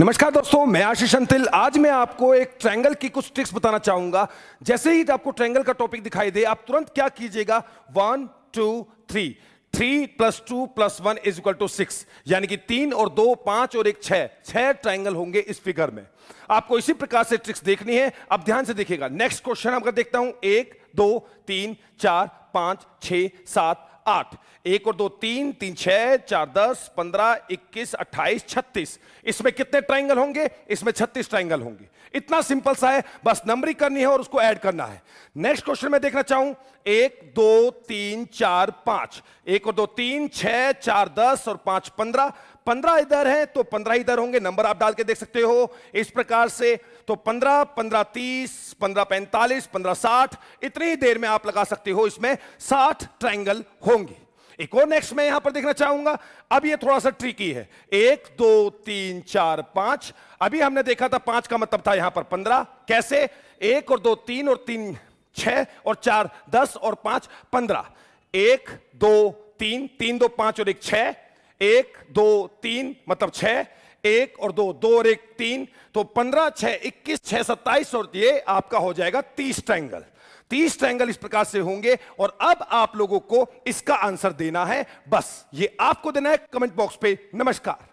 नमस्कार दोस्तों मैं आशीष अंतिल आज मैं आपको एक ट्रायंगल की कुछ ट्रिक्स बताना चाहूंगा जैसे ही आपको ट्रायंगल का टॉपिक दिखाई दे आप तुरंत क्या कीजिएगा one two three three plus two plus one is equal to six यानी कि तीन और दो पांच और एक छह छह ट्राइंगल होंगे इस फिगर में आपको इसी प्रकार से ट्रिक्स देखनी है अब ध्यान से देखिएगा नेक्स्ट क्वेश्चन आपका देखता हूं एक दो तीन चार पांच छ सात आठ एक और दो तीन तीन छह चार दस पंद्रह इक्कीस अट्ठाईस छत्तीस इसमें कितने ट्राइंगल होंगे इसमें छत्तीस ट्राइंगल होंगे इतना सिंपल सा है बस नंबरिंग करनी है और उसको ऐड करना है नेक्स्ट क्वेश्चन में देखना चाहूं एक दो तीन चार पांच एक और दो तीन छह चार दस और पांच पंद्रह पंद्रह इधर है तो पंद्रह इधर होंगे नंबर आप डाल के देख सकते हो इस प्रकार से तो पंद्रह पंद्रह तीस पंद्रह पैंतालीस पंद्रह साठ इतनी देर में आप लगा सकते हो इसमें साठ ट्राइंगल होंगे एक और नेक्स्ट मैं यहां पर देखना चाहूंगा अब ये थोड़ा सा ट्रिकी है एक दो तीन चार पांच अभी हमने देखा था पांच का मतलब था यहां पर पंद्रह कैसे एक और दो तीन और तीन छह और चार दस और पांच पंद्रह एक दो तीन तीन दो पांच और एक छ एक दो तीन मतलब छह एक और दो दो और एक तीन तो पंद्रह छह इक्कीस छह सत्ताईस और ये आपका हो जाएगा तीस ट्रैंगल तीस ट्रैंगल इस प्रकार से होंगे और अब आप लोगों को इसका आंसर देना है बस ये आपको देना है कमेंट बॉक्स पे नमस्कार